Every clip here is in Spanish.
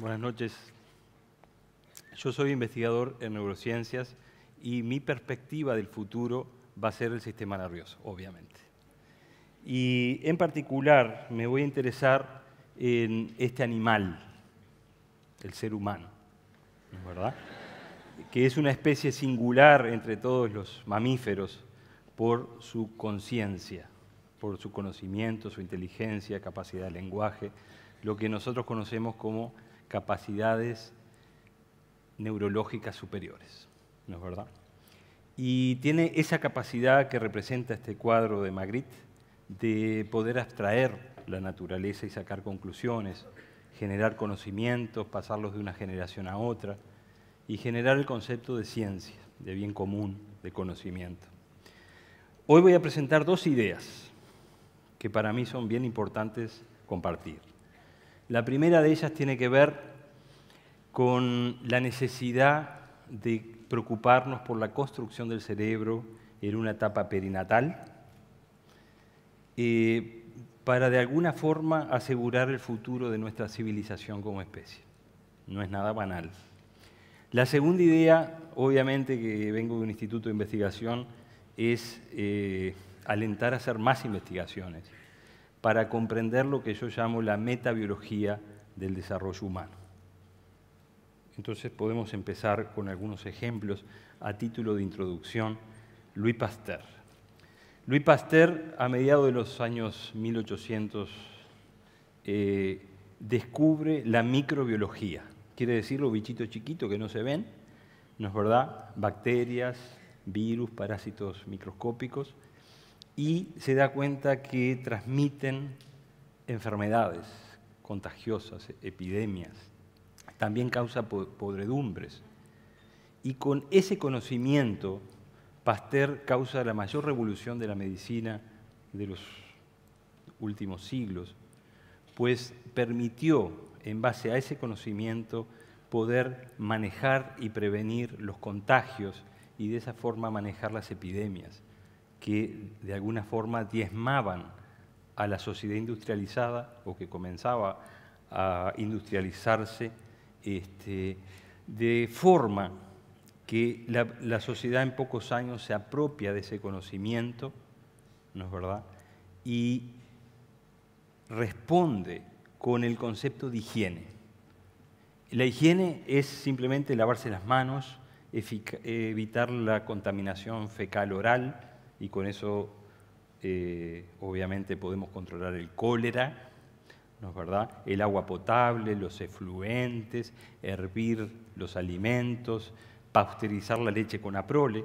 Buenas noches. Yo soy investigador en neurociencias y mi perspectiva del futuro va a ser el sistema nervioso, obviamente. Y en particular me voy a interesar en este animal, el ser humano, ¿verdad? que es una especie singular entre todos los mamíferos por su conciencia, por su conocimiento, su inteligencia, capacidad de lenguaje, lo que nosotros conocemos como capacidades neurológicas superiores, ¿no es verdad? Y tiene esa capacidad que representa este cuadro de Magritte de poder abstraer la naturaleza y sacar conclusiones, generar conocimientos, pasarlos de una generación a otra y generar el concepto de ciencia, de bien común, de conocimiento. Hoy voy a presentar dos ideas que para mí son bien importantes compartir. La primera de ellas tiene que ver con la necesidad de preocuparnos por la construcción del cerebro en una etapa perinatal, eh, para de alguna forma asegurar el futuro de nuestra civilización como especie. No es nada banal. La segunda idea, obviamente que vengo de un instituto de investigación, es eh, alentar a hacer más investigaciones para comprender lo que yo llamo la metabiología del desarrollo humano. Entonces podemos empezar con algunos ejemplos a título de introducción. Louis Pasteur. Louis Pasteur, a mediados de los años 1800, eh, descubre la microbiología. Quiere decir los bichitos chiquitos que no se ven, ¿no es verdad? Bacterias, virus, parásitos microscópicos y se da cuenta que transmiten enfermedades contagiosas, epidemias, también causa podredumbres. Y con ese conocimiento, Pasteur causa la mayor revolución de la medicina de los últimos siglos, pues permitió, en base a ese conocimiento, poder manejar y prevenir los contagios y de esa forma manejar las epidemias que de alguna forma diezmaban a la sociedad industrializada o que comenzaba a industrializarse, este, de forma que la, la, sociedad en pocos años se apropia de ese conocimiento, ¿no es verdad? Y responde con el concepto de higiene. La higiene es simplemente lavarse las manos, evitar la contaminación fecal-oral, y con eso eh, obviamente podemos controlar el cólera, ¿no es verdad? El agua potable, los efluentes, hervir los alimentos, pasteurizar la leche con aprole,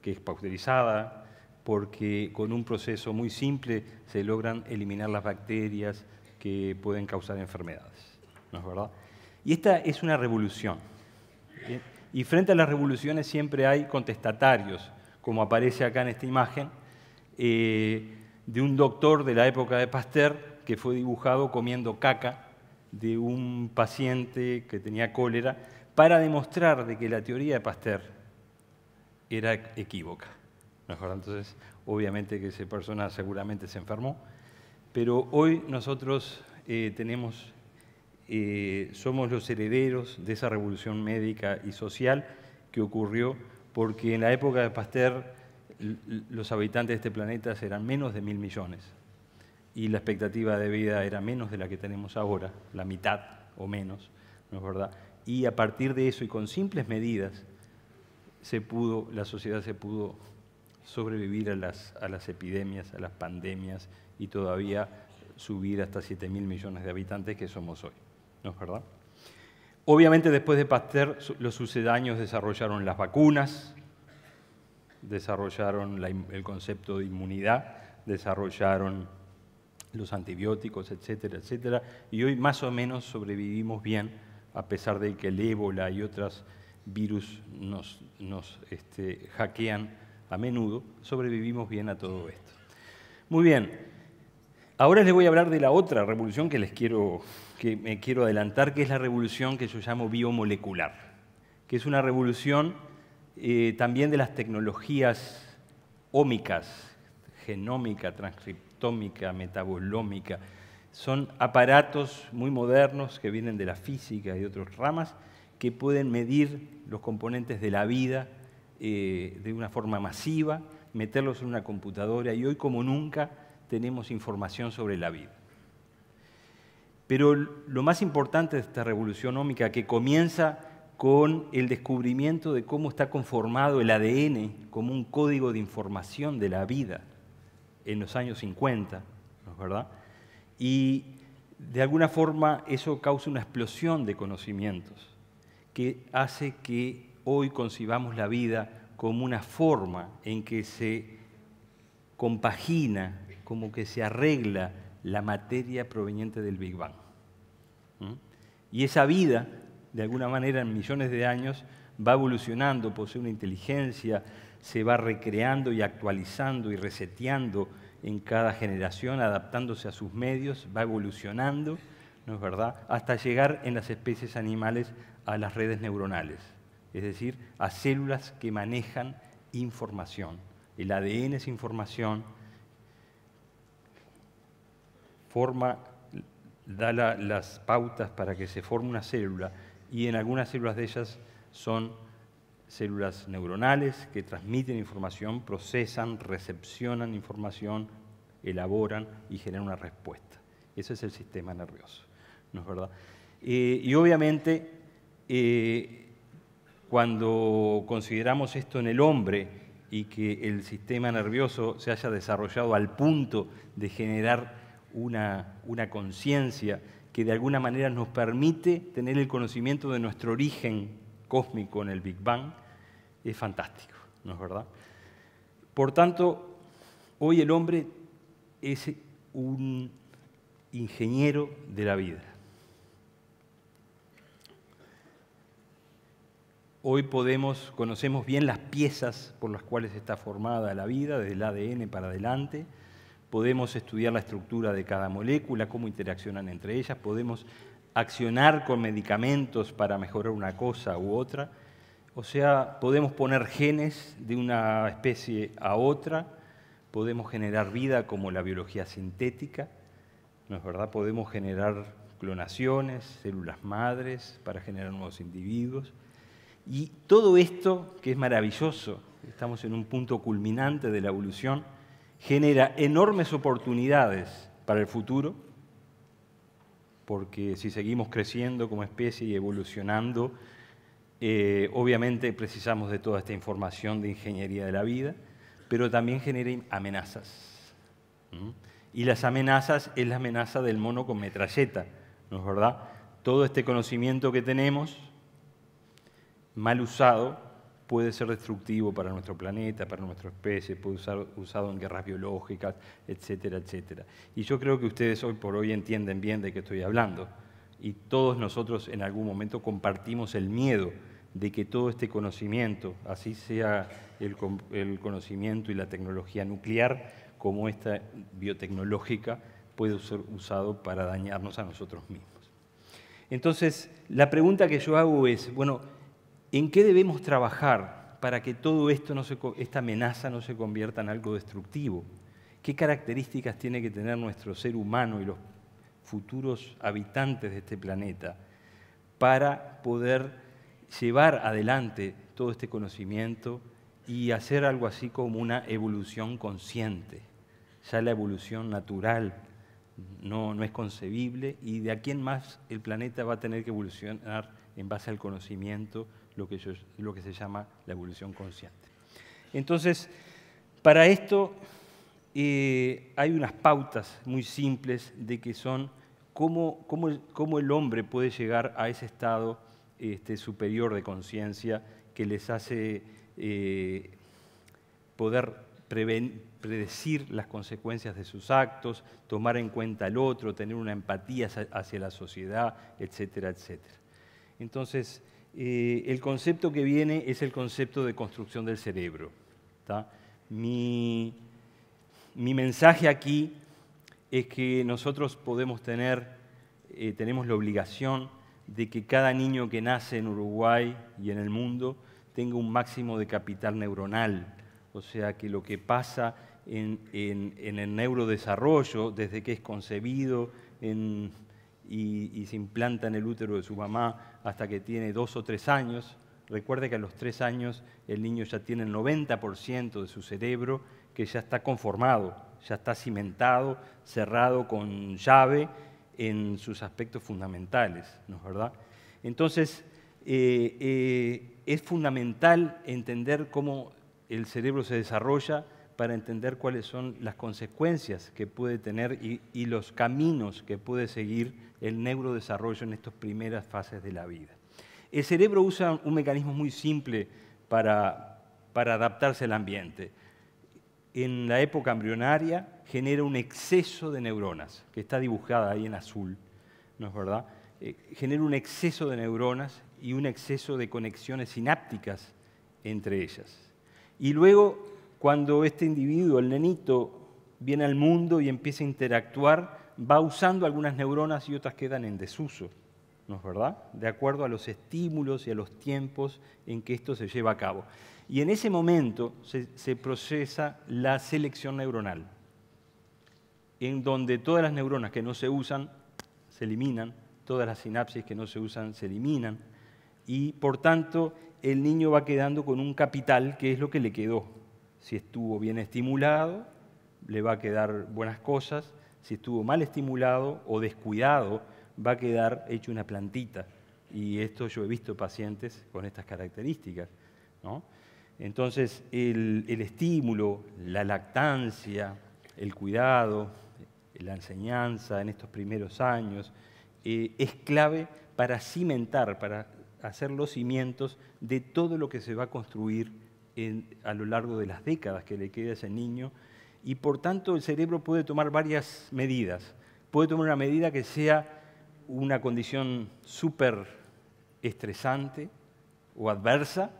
que es pasteurizada, porque con un proceso muy simple se logran eliminar las bacterias que pueden causar enfermedades, Y esta es una revolución. Eh, y frente a las revoluciones siempre hay contestatarios, como aparece acá en esta imagen, eh, de un doctor de la época de Pasteur que fue dibujado comiendo caca de un paciente que tenía cólera para demostrar de que la teoría de Pasteur era equívoca. Mejor entonces, obviamente que esa persona seguramente se enfermó, pero hoy nosotros eh, tenemos, eh, somos los herederos de esa revolución médica y social que ocurrió porque en la época de Pasteur los habitantes de este planeta eran menos de mil millones y la expectativa de vida era menos de la que tenemos ahora, la mitad o menos, ¿no es verdad? Y a partir de eso y con simples medidas se pudo, la sociedad se pudo sobrevivir a las, a las epidemias, a las pandemias y todavía subir hasta 7 mil millones de habitantes que somos hoy, ¿no es verdad? Obviamente después de Pasteur los sucedáneos desarrollaron las vacunas, desarrollaron el concepto de inmunidad, desarrollaron los antibióticos, etcétera, etcétera, y hoy más o menos sobrevivimos bien a pesar de que el ébola y otros virus nos, este, hackean a menudo, sobrevivimos bien a todo esto. Muy bien, Ahora les voy a hablar de la otra revolución que les quiero, que me quiero adelantar, que es la revolución que yo llamo biomolecular, que es una revolución eh, también de las tecnologías ómicas, genómica, transcriptómica, metabolómica. Son aparatos muy modernos que vienen de la física y de otras ramas que pueden medir los componentes de la vida eh, de una forma masiva, meterlos en una computadora y hoy como nunca tenemos información sobre la vida. Pero lo más importante de esta revolución ómica que comienza con el descubrimiento de cómo está conformado el ADN como un código de información de la vida en los años 50, ¿no es ¿verdad? Y de alguna forma eso causa una explosión de conocimientos que hace que hoy concibamos la vida como una forma en que se compagina como que se arregla la materia proveniente del Big Bang. Y esa vida, de alguna manera, en millones de años, va evolucionando, posee una inteligencia, se va recreando y actualizando y reseteando en cada generación, adaptándose a sus medios, va evolucionando, ¿no es verdad?, hasta llegar en las especies animales a las redes neuronales, es decir, a células que manejan información. El ADN es información, forma, da las pautas para que se forme una célula y en algunas células de ellas son células neuronales que transmiten información, procesan, recepcionan información, elaboran y generan una respuesta. Ese es el sistema nervioso, ¿no es verdad? Eh, y obviamente, eh, cuando consideramos esto en el hombre y que el sistema nervioso se haya desarrollado al punto de generar una, conciencia que de alguna manera nos permite tener el conocimiento de nuestro origen cósmico en el Big Bang, es fantástico, ¿no es verdad? Por tanto, hoy el hombre es un ingeniero de la vida. Hoy podemos, conocemos bien las piezas por las cuales está formada la vida, desde el ADN para adelante, podemos estudiar la estructura de cada molécula, cómo interaccionan entre ellas, podemos accionar con medicamentos para mejorar una cosa u otra. O sea, podemos poner genes de una especie a otra, podemos generar vida como la biología sintética, ¿no es verdad? Podemos generar clonaciones, células madres para generar nuevos individuos. Y todo esto, que es maravilloso, estamos en un punto culminante de la evolución, genera enormes oportunidades para el futuro, porque si seguimos creciendo como especie y evolucionando, eh, obviamente precisamos de toda esta información de ingeniería de la vida, pero también genera amenazas. Y las amenazas es la amenaza del mono con metralleta, ¿no es verdad? Todo este conocimiento que tenemos, mal usado, puede ser destructivo para nuestro planeta, para nuestra especie, puede ser usado en guerras biológicas, etcétera, etcétera. Y yo creo que ustedes hoy por hoy entienden bien de qué estoy hablando. Y todos nosotros en algún momento compartimos el miedo de que todo este conocimiento, así sea el, el conocimiento y la tecnología nuclear como esta biotecnológica, puede ser usado para dañarnos a nosotros mismos. Entonces, la pregunta que yo hago es, bueno, ¿En qué debemos trabajar para que todo esto, esta amenaza no se convierta en algo destructivo? ¿Qué características tiene que tener nuestro ser humano y los futuros habitantes de este planeta para poder llevar adelante todo este conocimiento y hacer algo así como una evolución consciente? Ya la evolución natural no, es concebible y de aquí quién más el planeta va a tener que evolucionar en base al conocimiento lo que, lo que se llama la evolución consciente. Entonces, para esto eh, hay unas pautas muy simples de que son cómo, el, hombre puede llegar a ese estado este, superior de conciencia que les hace eh, poder predecir las consecuencias de sus actos, tomar en cuenta al otro, tener una empatía hacia la sociedad, etcétera, etcétera. Entonces, eh, el concepto que viene es el concepto de construcción del cerebro. Mi, mensaje aquí es que nosotros podemos tener, eh, tenemos la obligación de que cada niño que nace en Uruguay y en el mundo tenga un máximo de capital neuronal. O sea, que lo que pasa en el neurodesarrollo, desde que es concebido, en y, se implanta en el útero de su mamá hasta que tiene dos o tres años. Recuerde que a los tres años el niño ya tiene el 90% de su cerebro que ya está conformado, ya está cimentado, cerrado con llave en sus aspectos fundamentales, ¿no es verdad? Entonces, eh, eh, es fundamental entender cómo el cerebro se desarrolla para entender cuáles son las consecuencias que puede tener y, los caminos que puede seguir el neurodesarrollo en estas primeras fases de la vida. El cerebro usa un mecanismo muy simple para, adaptarse al ambiente. En la época embrionaria genera un exceso de neuronas, que está dibujada ahí en azul, ¿no es verdad? Eh, genera un exceso de neuronas y un exceso de conexiones sinápticas entre ellas. Y luego cuando este individuo, el nenito, viene al mundo y empieza a interactuar, va usando algunas neuronas y otras quedan en desuso, ¿no es verdad? De acuerdo a los estímulos y a los tiempos en que esto se lleva a cabo. Y en ese momento se, procesa la selección neuronal, en donde todas las neuronas que no se usan se eliminan, todas las sinapsis que no se usan se eliminan, y por tanto el niño va quedando con un capital que es lo que le quedó, si estuvo bien estimulado, le va a quedar buenas cosas. Si estuvo mal estimulado o descuidado, va a quedar hecho una plantita. Y esto yo he visto pacientes con estas características. Entonces, el, estímulo, la lactancia, el cuidado, la enseñanza en estos primeros años, eh, es clave para cimentar, para hacer los cimientos de todo lo que se va a construir a lo largo de las décadas que le queda a ese niño y por tanto el cerebro puede tomar varias medidas. Puede tomar una medida que sea una condición súper estresante o adversa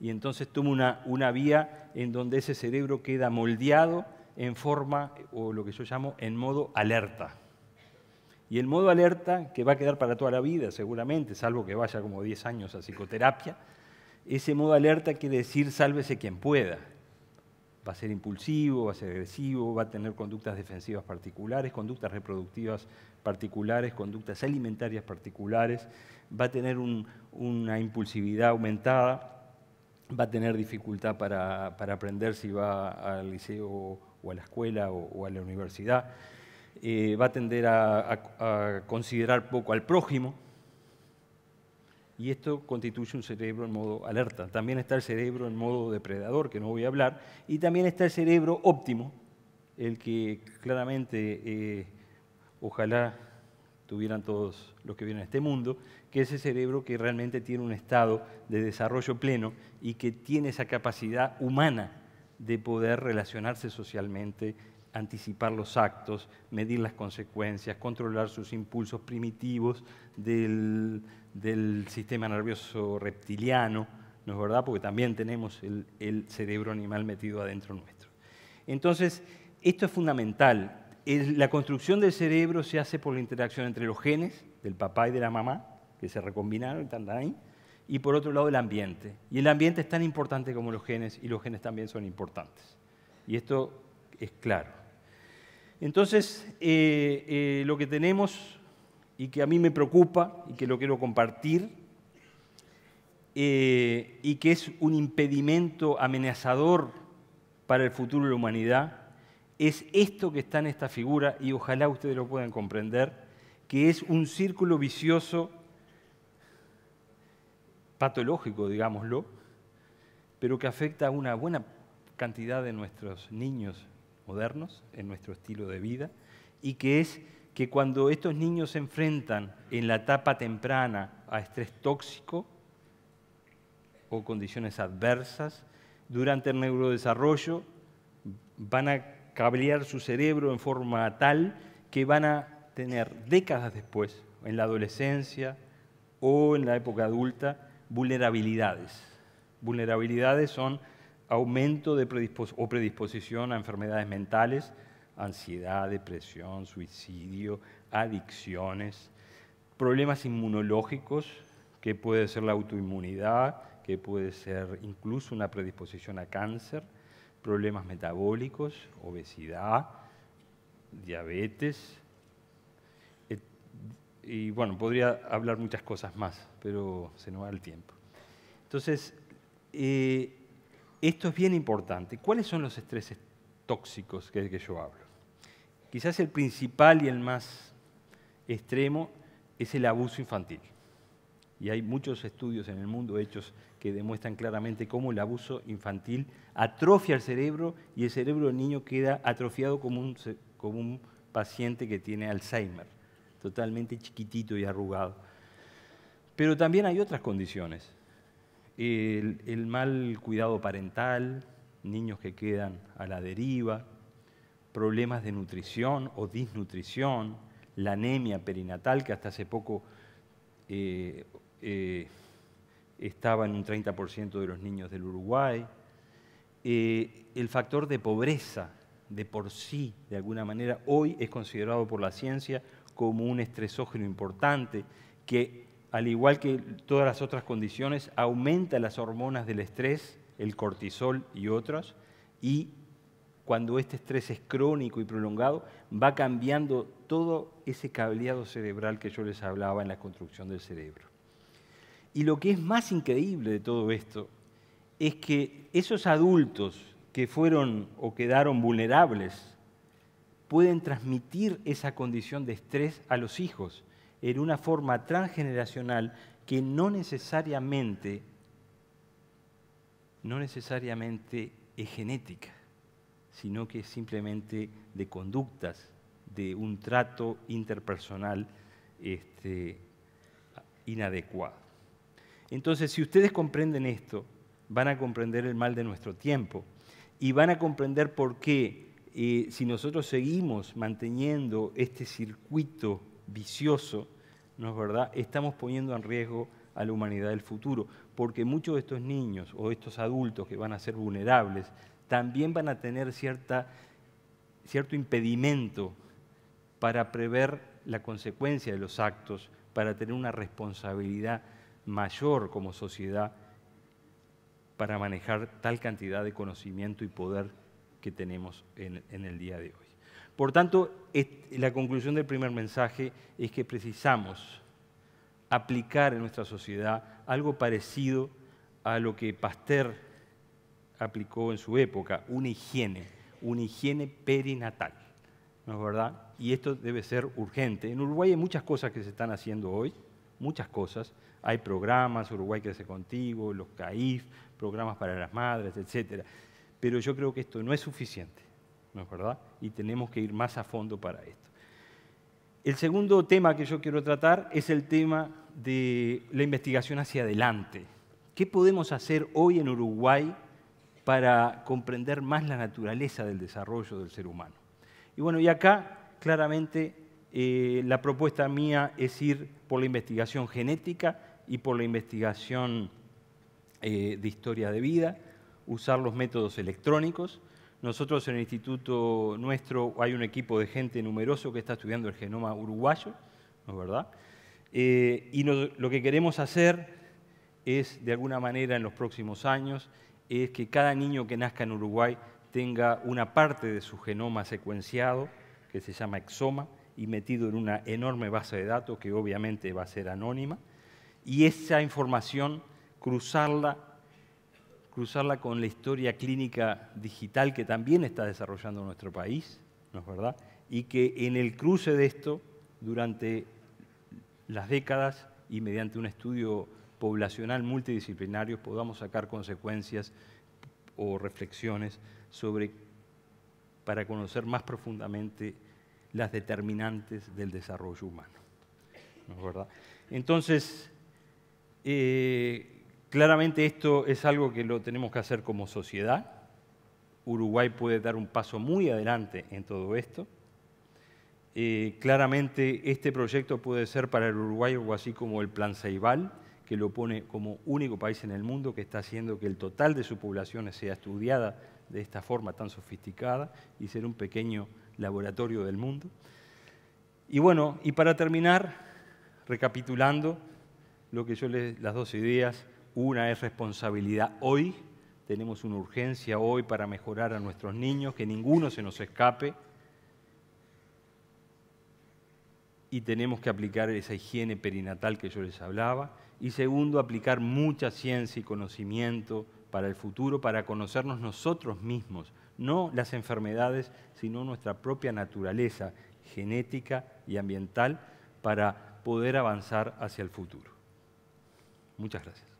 y entonces toma una, una vía en donde ese cerebro queda moldeado en forma o lo que yo llamo en modo alerta. Y el modo alerta, que va a quedar para toda la vida seguramente, salvo que vaya como 10 años a psicoterapia, ese modo alerta quiere decir sálvese quien pueda. Va a ser impulsivo, va a ser agresivo, va a tener conductas defensivas particulares, conductas reproductivas particulares, conductas alimentarias particulares, va a tener una impulsividad aumentada, va a tener dificultad para, aprender si va al liceo o a la escuela o, a la universidad, eh, va a tender a considerar poco al prójimo, y esto constituye un cerebro en modo alerta. También está el cerebro en modo depredador, que no voy a hablar, y también está el cerebro óptimo, el que claramente eh, ojalá tuvieran todos los que vienen a este mundo, que es el cerebro que realmente tiene un estado de desarrollo pleno y que tiene esa capacidad humana de poder relacionarse socialmente, anticipar los actos, medir las consecuencias, controlar sus impulsos primitivos del, del sistema nervioso reptiliano, ¿no es verdad? Porque también tenemos el, cerebro animal metido adentro nuestro. Entonces, esto es fundamental. la construcción del cerebro se hace por la interacción entre los genes del papá y de la mamá, que se recombinaron, están ahí, y por otro lado el ambiente. Y el ambiente es tan importante como los genes, y los genes también son importantes. Y esto es claro. Entonces, eh, eh, lo que tenemos y que a mí me preocupa y que lo quiero compartir eh, y que es un impedimento amenazador para el futuro de la humanidad, es esto que está en esta figura y ojalá ustedes lo puedan comprender, que es un círculo vicioso patológico, digámoslo, pero que afecta a una buena cantidad de nuestros niños modernos en nuestro estilo de vida y que es que cuando estos niños se enfrentan en la etapa temprana a estrés tóxico o condiciones adversas, durante el neurodesarrollo van a cablear su cerebro en forma tal que van a tener décadas después, en la adolescencia o en la época adulta, vulnerabilidades. Vulnerabilidades son aumento de o predisposición a enfermedades mentales, ansiedad, depresión, suicidio, adicciones, problemas inmunológicos, que puede ser la autoinmunidad, que puede ser incluso una predisposición a cáncer, problemas metabólicos, obesidad, diabetes, y bueno, podría hablar muchas cosas más, pero se nos va el tiempo. Entonces, eh, esto es bien importante. ¿Cuáles son los estreses tóxicos que, que yo hablo? Quizás el principal y el más extremo es el abuso infantil. Y hay muchos estudios en el mundo hechos que demuestran claramente cómo el abuso infantil atrofia el cerebro y el cerebro del niño queda atrofiado como un, como un paciente que tiene Alzheimer, totalmente chiquitito y arrugado. Pero también hay otras condiciones. el mal cuidado parental, niños que quedan a la deriva, problemas de nutrición o desnutrición, la anemia perinatal, que hasta hace poco eh, eh, estaba en un 30% de los niños del Uruguay, eh, el factor de pobreza de por sí, de alguna manera, hoy es considerado por la ciencia como un estresógeno importante que, al igual que todas las otras condiciones, aumenta las hormonas del estrés, el cortisol y otras, y cuando este estrés es crónico y prolongado, va cambiando todo ese cableado cerebral que yo les hablaba en la construcción del cerebro. Y lo que es más increíble de todo esto es que esos adultos que fueron o quedaron vulnerables pueden transmitir esa condición de estrés a los hijos en una forma transgeneracional que no necesariamente, no necesariamente es genética sino que es simplemente de conductas, de un trato interpersonal este, inadecuado. Entonces, si ustedes comprenden esto, van a comprender el mal de nuestro tiempo y van a comprender por qué eh, si nosotros seguimos manteniendo este circuito vicioso, ¿no es verdad? Estamos poniendo en riesgo a la humanidad del futuro, porque muchos de estos niños o estos adultos que van a ser vulnerables también van a tener cierta, cierto impedimento para prever la consecuencia de los actos, para tener una responsabilidad mayor como sociedad para manejar tal cantidad de conocimiento y poder que tenemos en, en el día de hoy. Por tanto, la conclusión del primer mensaje es que precisamos aplicar en nuestra sociedad algo parecido a lo que Pasteur aplicó en su época, una higiene, una higiene perinatal, ¿no es verdad? Y esto debe ser urgente. En Uruguay hay muchas cosas que se están haciendo hoy, muchas cosas. Hay programas, Uruguay Crece Contigo, los CAIF, programas para las madres, etc. Pero yo creo que esto no es suficiente, ¿no es verdad? Y tenemos que ir más a fondo para esto. El segundo tema que yo quiero tratar es el tema de la investigación hacia adelante. ¿Qué podemos hacer hoy en Uruguay para comprender más la naturaleza del desarrollo del ser humano. Y bueno, y acá claramente eh, la propuesta mía es ir por la investigación genética y por la investigación eh, de historia de vida, usar los métodos electrónicos. Nosotros en el instituto nuestro hay un equipo de gente numeroso que está estudiando el genoma uruguayo, ¿no es verdad? Eh, y lo que queremos hacer es, de alguna manera, en los próximos años, es que cada niño que nazca en Uruguay tenga una parte de su genoma secuenciado, que se llama exoma, y metido en una enorme base de datos que obviamente va a ser anónima, y esa información cruzarla, cruzarla con la historia clínica digital que también está desarrollando nuestro país, ¿no es verdad? Y que en el cruce de esto, durante las décadas y mediante un estudio poblacional multidisciplinarios podamos sacar consecuencias o reflexiones sobre para conocer más profundamente las determinantes del desarrollo humano. Entonces, eh, claramente esto es algo que lo tenemos que hacer como sociedad. Uruguay puede dar un paso muy adelante en todo esto. Eh, claramente este proyecto puede ser para el Uruguay algo así como el Plan Ceibal, que lo pone como único país en el mundo que está haciendo que el total de su población sea estudiada de esta forma tan sofisticada y ser un pequeño laboratorio del mundo. Y bueno, y para terminar, recapitulando lo que yo les, las dos ideas, una es responsabilidad hoy, tenemos una urgencia hoy para mejorar a nuestros niños, que ninguno se nos escape, y tenemos que aplicar esa higiene perinatal que yo les hablaba, y segundo, aplicar mucha ciencia y conocimiento para el futuro, para conocernos nosotros mismos, no las enfermedades, sino nuestra propia naturaleza genética y ambiental para poder avanzar hacia el futuro. Muchas gracias.